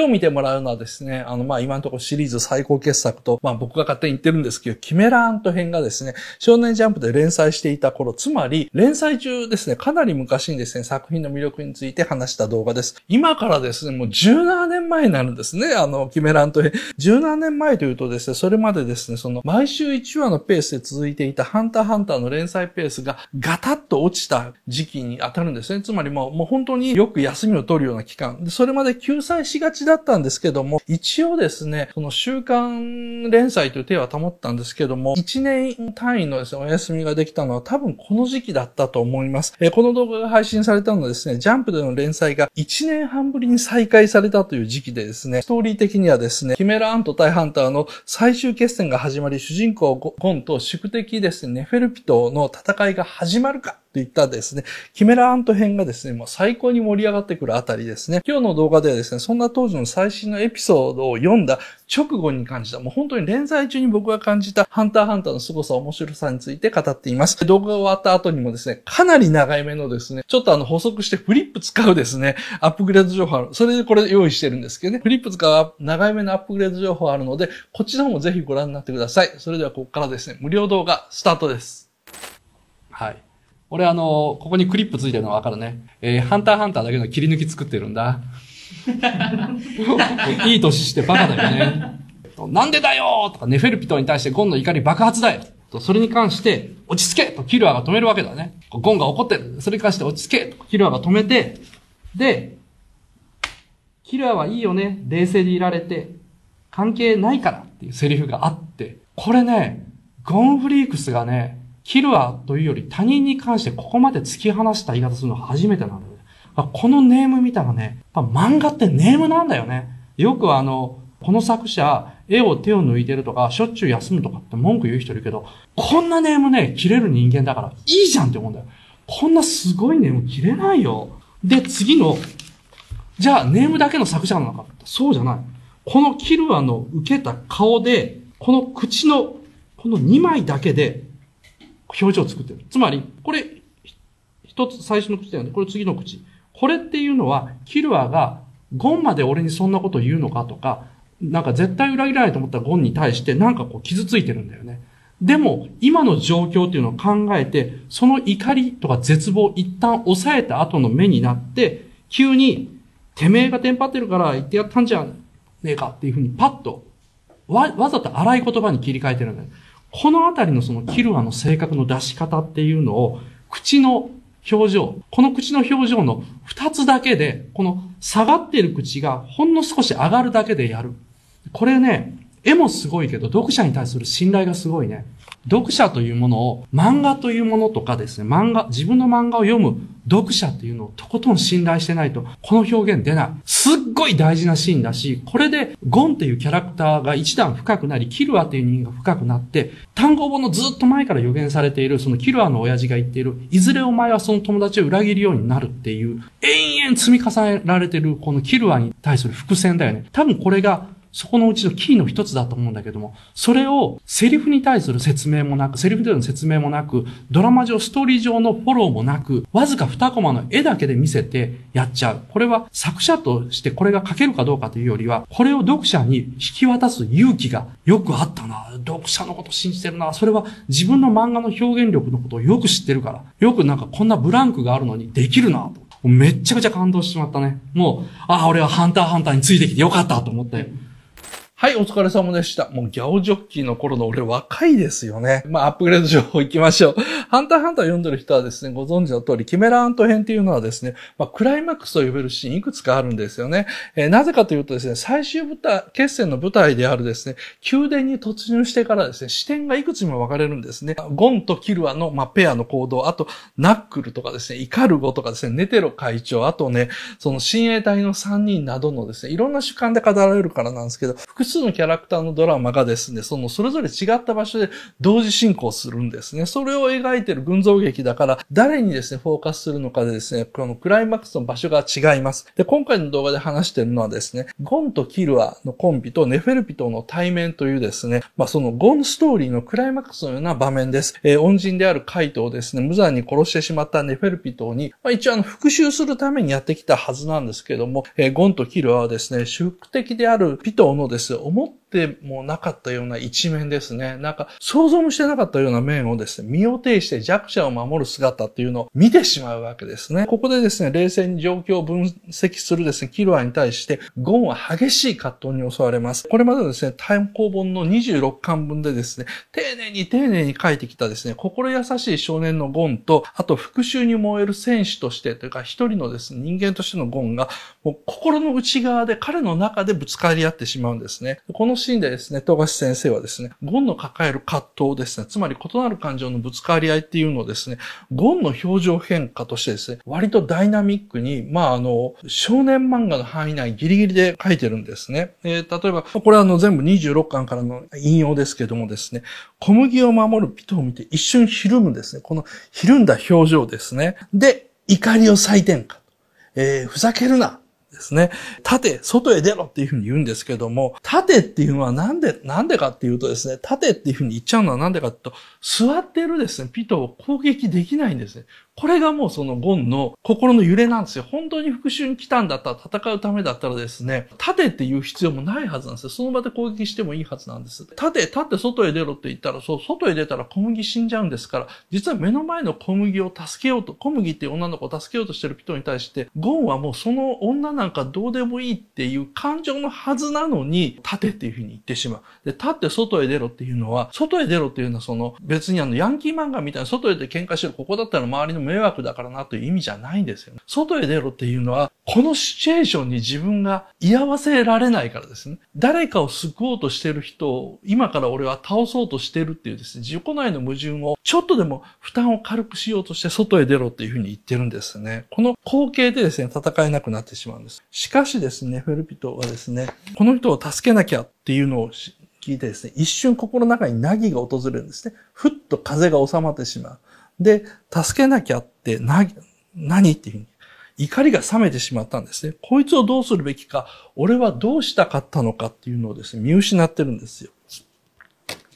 今日見てもらうのはですね、あの、まあ、今のところシリーズ最高傑作と、まあ、僕が勝手に言ってるんですけど、キメラアント編がですね、少年ジャンプで連載していた頃、つまり、連載中ですね、かなり昔にですね、作品の魅力について話した動画です。今からですね、もう17年前になるんですね、あの、キメラアント編。17年前というとですね、それまでですね、その、毎週1話のペースで続いていたハンターハンターの連載ペースがガタッと落ちた時期に当たるんですね。つまりもう、もう本当によく休みを取るような期間。で、それまで救済しがちだだったんですけども、一応ですね、その週刊連載という手は保ったんですけども、1年単位のですね、お休みができたのは多分この時期だったと思います。えー、この動画が配信されたのはですね、ジャンプでの連載が1年半ぶりに再開されたという時期でですね、ストーリー的にはですね、キメラアント対ハンターの最終決戦が始まり、主人公ゴンと宿敵ですね、ネフェルピトの戦いが始まるかいったですね、キメラアント編がですね、もう最高に盛り上がってくるあたりですね。今日の動画ではですね、そんな当時の最新のエピソードを読んだ直後に感じた、もう本当に連載中に僕が感じたハンターハンターの凄さ、面白さについて語っています。動画が終わった後にもですね、かなり長い目のですね、ちょっとあの補足してフリップ使うですね、アップグレード情報ある。それでこれ用意してるんですけどね、フリップ使う長い目のアップグレード情報あるので、こちらもぜひご覧になってください。それではここからですね、無料動画スタートです。はい。俺あの、ここにクリップついてるのわかるね。えー、ハンターハンターだけの切り抜き作ってるんだ。いい年してバカだよね。なんでだよとか、ネフェルピトに対してゴンの怒り爆発だよと、それに関して、落ち着けとキルアが止めるわけだね。ゴンが怒ってる。それに関して落ち着けとキルアが止めて、で、キルアはいいよね。冷静でいられて、関係ないからっていうセリフがあって、これね、ゴンフリークスがね、キルアというより他人に関してここまで突き放した言い方するのは初めてなので、このネーム見たらね、漫画ってネームなんだよね。よくあの、この作者、絵を手を抜いてるとか、しょっちゅう休むとかって文句言う人いるけど、こんなネームね、切れる人間だからいいじゃんって思うんだよ。こんなすごいネーム切れないよ。で、次の、じゃあネームだけの作者なのかそうじゃない。このキルアの受けた顔で、この口の、この2枚だけで、表情を作ってる。つまり、これ、一つ最初の口だよね。これ次の口。これっていうのは、キルアが、ゴンまで俺にそんなこと言うのかとか、なんか絶対裏切らないと思ったゴンに対して、なんかこう傷ついてるんだよね。でも、今の状況っていうのを考えて、その怒りとか絶望を一旦抑えた後の目になって、急に、てめえがテンパってるから言ってやったんじゃねえかっていうふうにパッとわ、わざと荒い言葉に切り替えてるんだよ。このあたりのそのキルアの性格の出し方っていうのを、口の表情、この口の表情の二つだけで、この下がっている口がほんの少し上がるだけでやる。これね、絵もすごいけど、読者に対する信頼がすごいね。読者というものを、漫画というものとかですね、漫画、自分の漫画を読む読者っていうのをとことん信頼してないと、この表現出ない。すっごい大事なシーンだし、これで、ゴンっていうキャラクターが一段深くなり、キルアっていう人間が深くなって、単語本のずっと前から予言されている、そのキルアの親父が言っている、いずれお前はその友達を裏切るようになるっていう、延々積み重ねられてる、このキルアに対する伏線だよね。多分これが、そこのうちのキーの一つだと思うんだけども、それをセリフに対する説明もなく、セリフでの説明もなく、ドラマ上、ストーリー上のフォローもなく、わずか二コマの絵だけで見せてやっちゃう。これは作者としてこれが書けるかどうかというよりは、これを読者に引き渡す勇気がよくあったな。読者のこと信じてるな。それは自分の漫画の表現力のことをよく知ってるから、よくなんかこんなブランクがあるのにできるなと。めっちゃくちゃ感動してしまったね。もう、ああ、俺はハンターハンターについてきてよかったと思って。はい、お疲れ様でした。もうギャオジョッキーの頃の俺若いですよね。まあ、アップグレード情報行きましょう。ハンターハンター読んでる人はですね、ご存知の通り、キメラアント編っていうのはですね、まあ、クライマックスと呼べるシーンいくつかあるんですよね。えー、なぜかというとですね、最終舞台、決戦の舞台であるですね、宮殿に突入してからですね、視点がいくつにも分かれるんですね。ゴンとキルアの、まあ、ペアの行動、あと、ナックルとかですね、イカルゴとかですね、ネテロ会長、あとね、その親衛隊の3人などのですね、いろんな主観で語られるからなんですけど、数のキャラクターのドラマがですね、そのそれぞれ違った場所で同時進行するんですね。それを描いてる群像劇だから、誰にですね、フォーカスするのかでですね、このクライマックスの場所が違います。で、今回の動画で話してるのはですね、ゴンとキルアのコンビとネフェルピとの対面というですね、まあそのゴンストーリーのクライマックスのような場面です。えー、恩人であるカイトをですね、無残に殺してしまったネフェルピトに、まあ一応あの復讐するためにやってきたはずなんですけども、えー、ゴンとキルアはですね、主服的であるピトーのです思っってもなかったような一面ですね。なんか想像もしてなかったような面をですね、身を挺して弱者を守る姿っていうのを見てしまうわけですね。ここでですね、冷静に状況を分析するですね、キルアに対して、ゴンは激しい葛藤に襲われます。これまでですね、単行本の26巻分でですね、丁寧に丁寧に書いてきたですね、心優しい少年のゴンと、あと復讐に燃える戦士として、というか一人のですね、人間としてのゴンが、もう心の内側で彼の中でぶつかり合ってしまうんですね。このシーンでですね、富樫先生はですね、ゴンの抱える葛藤ですね、つまり異なる感情のぶつかり合いっていうのをですね、ゴンの表情変化としてですね、割とダイナミックに、まあ、あの、少年漫画の範囲内ギリギリで書いてるんですね。えー、例えば、これはあの全部26巻からの引用ですけどもですね、小麦を守るピトを見て一瞬ひるむですね、このひるんだ表情ですね。で、怒りを再転化。えー、ふざけるなですね。立て、外へ出ろっていうふうに言うんですけども、立てっていうのはなんで、なんでかっていうとですね、立てっていうふうに言っちゃうのはなんでかっていうと、座ってるですね、ピトを攻撃できないんですね。これがもうそのゴンの心の揺れなんですよ。本当に復讐に来たんだったら、戦うためだったらですね、立てっていう必要もないはずなんですよ。その場で攻撃してもいいはずなんです。立て、立って外へ出ろって言ったら、そう、外へ出たら小麦死んじゃうんですから、実は目の前の小麦を助けようと、小麦っていう女の子を助けようとしてるピトに対して、ゴンはもうその女なんなんかどうでもいいっていう感情のはずなのに、立てっていうふうに言ってしまう。で、立って外へ出ろっていうのは、外へ出ろっていうのはその、別にあの、ヤンキー漫画みたいな外へで喧嘩してる、ここだったら周りの迷惑だからなという意味じゃないんですよね。外へ出ろっていうのは、このシチュエーションに自分が居合わせられないからですね。誰かを救おうとしてる人を、今から俺は倒そうとしてるっていうですね、自己内の矛盾を、ちょっとでも負担を軽くしようとして外へ出ろっていうふうに言ってるんですね。この光景でですね、戦えなくなってしまうんです。しかしですね、フェルピトはですね、この人を助けなきゃっていうのを聞いてですね、一瞬心の中に凪が訪れるんですね。ふっと風が収まってしまう。で、助けなきゃって何、何っていうふうに、怒りが冷めてしまったんですね。こいつをどうするべきか、俺はどうしたかったのかっていうのをですね、見失ってるんですよ。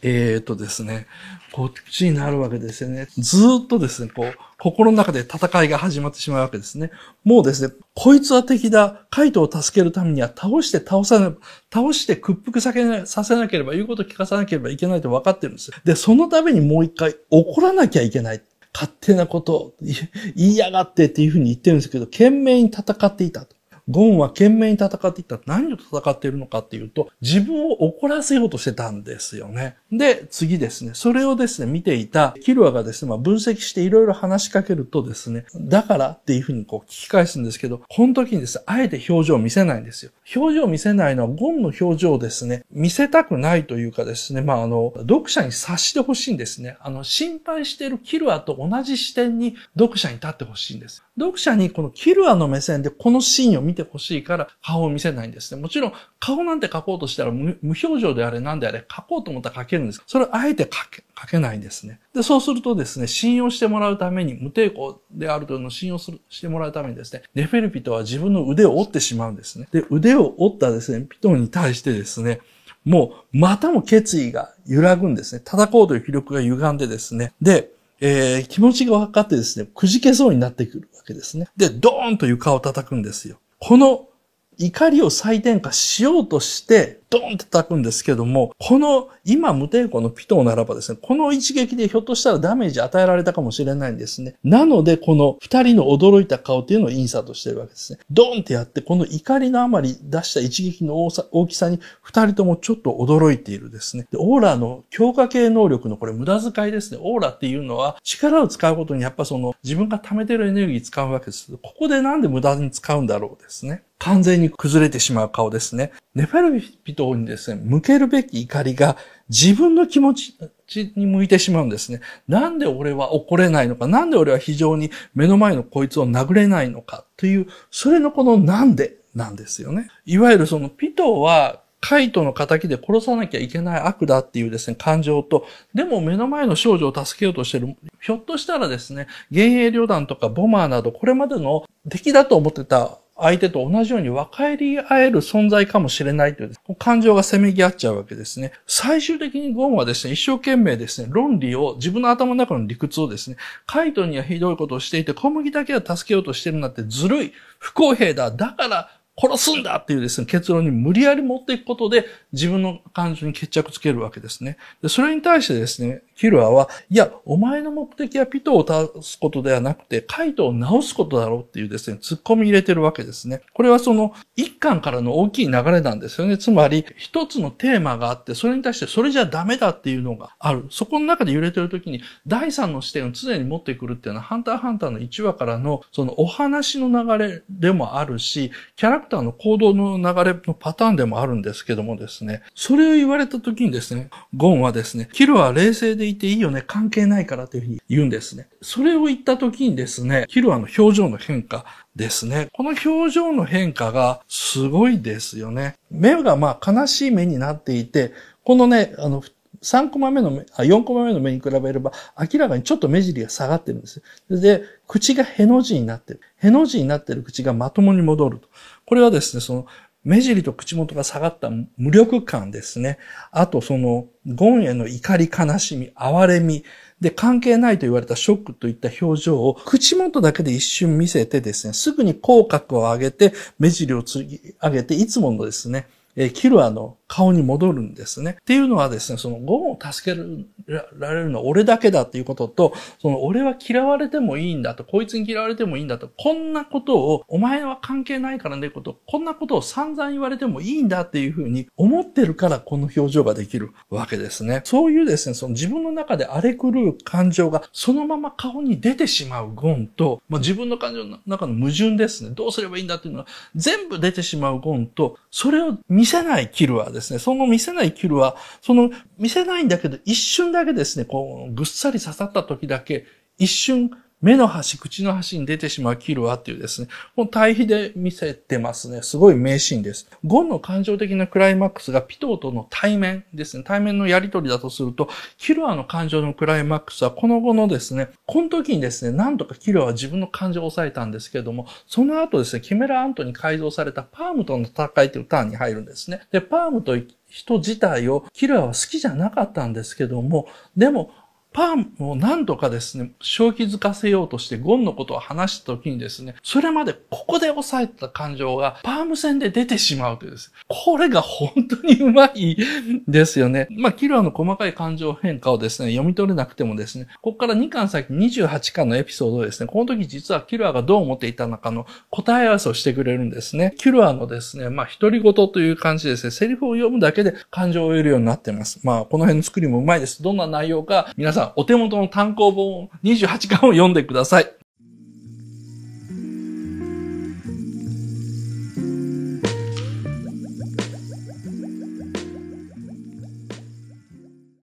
えー、とですね、こっちになるわけですよね。ずっとですね、こう、心の中で戦いが始まってしまうわけですね。もうですね、こいつは敵だ、カイトを助けるためには倒して倒さな、倒して屈服させなければ、言うこと聞かさなければいけないと分かってるんですで、そのためにもう一回怒らなきゃいけない。勝手なことを言いやがってっていうふうに言ってるんですけど、懸命に戦っていたと。ゴンは懸命に戦っていった。何を戦っているのかっていうと、自分を怒らせようとしてたんですよね。で、次ですね、それをですね、見ていたキルアがですね、まあ、分析していろいろ話しかけるとですね、だからっていうふうにこう聞き返すんですけど、この時にですね、あえて表情を見せないんですよ。表情を見せないのは、ゴンの表情をですね、見せたくないというかですね、まあ、あの、読者に察してほしいんですね。あの、心配しているキルアと同じ視点に読者に立ってほしいんです。読者にこのキルアの目線でこのシーンを見見てほしいから顔を見せないんですね。もちろん顔なんて描こうとしたら無表情であれなんであれ描こうと思ったら描けるんです。それをあえて描け描けないんですね。で、そうするとですね、信用してもらうために、無抵抗であるというのを信用するしてもらうためにですね、ネフェルピトは自分の腕を折ってしまうんですね。で、腕を折ったですね、ピトンに対してですね、もう、またも決意が揺らぐんですね。叩こうという気力が歪んでですね。で、えー、気持ちが分かってですね、くじけそうになってくるわけですね。で、ドーンと床を叩くんですよ。この怒りを再転化しようとして、ドンって叩くんですけども、この今無抵抗のピトーならばですね、この一撃でひょっとしたらダメージ与えられたかもしれないんですね。なので、この二人の驚いた顔っていうのをインサートしてるわけですね。ドンってやって、この怒りのあまり出した一撃の大きさに二人ともちょっと驚いているですね。で、オーラの強化系能力のこれ無駄遣いですね。オーラっていうのは力を使うことにやっぱその自分が溜めてるエネルギー使うわけです。ここでなんで無駄に使うんだろうですね。完全に崩れてしまう顔ですね。ネファルビトにですね、向けるべき怒りが自分の気持ちに向いてしまうんですね。なんで俺は怒れないのか、なんで俺は非常に目の前のこいつを殴れないのかという、それのこのなんでなんですよね。いわゆるそのピトはカイトの仇で殺さなきゃいけない悪だっていうですね、感情と、でも目の前の少女を助けようとしてる、ひょっとしたらですね、幻影旅団とかボマーなど、これまでの敵だと思ってた相手と同じように分かり合える存在かもしれないという、感情がせめぎ合っちゃうわけですね。最終的にゴンはですね、一生懸命ですね、論理を、自分の頭の中の理屈をですね、カイトにはひどいことをしていて、小麦だけは助けようとしてるなんてずるい、不公平だ、だから殺すんだっていうですね、結論に無理やり持っていくことで、自分の感情に決着つけるわけですね。で、それに対してですね、キルアは、いや、お前の目的はピトを倒すことではなくて、カイトを直すことだろうっていうですね、突っ込み入れてるわけですね。これはその、一巻からの大きい流れなんですよね。つまり、一つのテーマがあって、それに対してそれじゃダメだっていうのがある。そこの中で揺れてる時に、第三の視点を常に持ってくるっていうのは、ハンターハンターの1話からの、そのお話の流れでもあるし、キャラクターの行動の流れのパターンでもあるんですけどもですね、それを言われた時にですね、ゴンはですね、キルは冷静でいていいよね、関係ないからというふうに言うんですね。それを言った時にですね、キルアの表情の変化ですね。この表情の変化がすごいですよね。目がまあ悲しい目になっていて、このね、あの、3コマ目のあ、4コマ目の目に比べれば、明らかにちょっと目尻が下がってるんですよ。で、口がへの字になってる。への字になってる口がまともに戻ると。これはですね、その、目尻と口元が下がった無力感ですね。あと、その、ゴンへの怒り、悲しみ、哀れみ、で、関係ないと言われたショックといった表情を口元だけで一瞬見せてですね、すぐに口角を上げて、目尻をつぎ上げて、いつものですね、えキルアの顔に戻るんですね。っていうのはですね、そのゴンを助けられるのは俺だけだっていうことと、その俺は嫌われてもいいんだと、こいつに嫌われてもいいんだと、こんなことを、お前は関係ないからねこと、こんなことを散々言われてもいいんだっていうふうに思ってるからこの表情ができるわけですね。そういうですね、その自分の中で荒れ狂う感情がそのまま顔に出てしまうゴンと、まあ、自分の感情の中の矛盾ですね。どうすればいいんだっていうのは全部出てしまうゴンと、それを見見せないキルはですね、その見せないキルは、その見せないんだけど、一瞬だけですね、こう、ぐっさり刺さった時だけ、一瞬目の端、口の端に出てしまうキルはっていうですね、もう対比で見せてますね。すごい名シーンです。ゴンの感情的なクライマックスがピトーとの対面ですね。対面のやりとりだとすると、キルアの感情のクライマックスはこの後のですね、この時にですね、なんとかキルアは自分の感情を抑えたんですけれども、その後ですね、キメラ・アントに改造されたパームとの戦いというターンに入るんですね。で、パームと人自体をキルアは好きじゃなかったんですけども、でもパンを何度かですね、正気づかせようとしてゴンのことを話した時にですね、それまでここで抑えた感情がパーム戦で出てしまうというです、これが本当にうまいですよね。まあ、キルアの細かい感情変化をですね、読み取れなくてもですね、ここから2巻先28巻のエピソードをですね、この時実はキルアがどう思っていたのかの答え合わせをしてくれるんですね。キルアのですね、まあ、独り言という感じですね、セリフを読むだけで感情を得るようになってます。まあ、この辺の作りもうまいです。どんな内容か皆さんお手元の単行本を28巻を読んでください。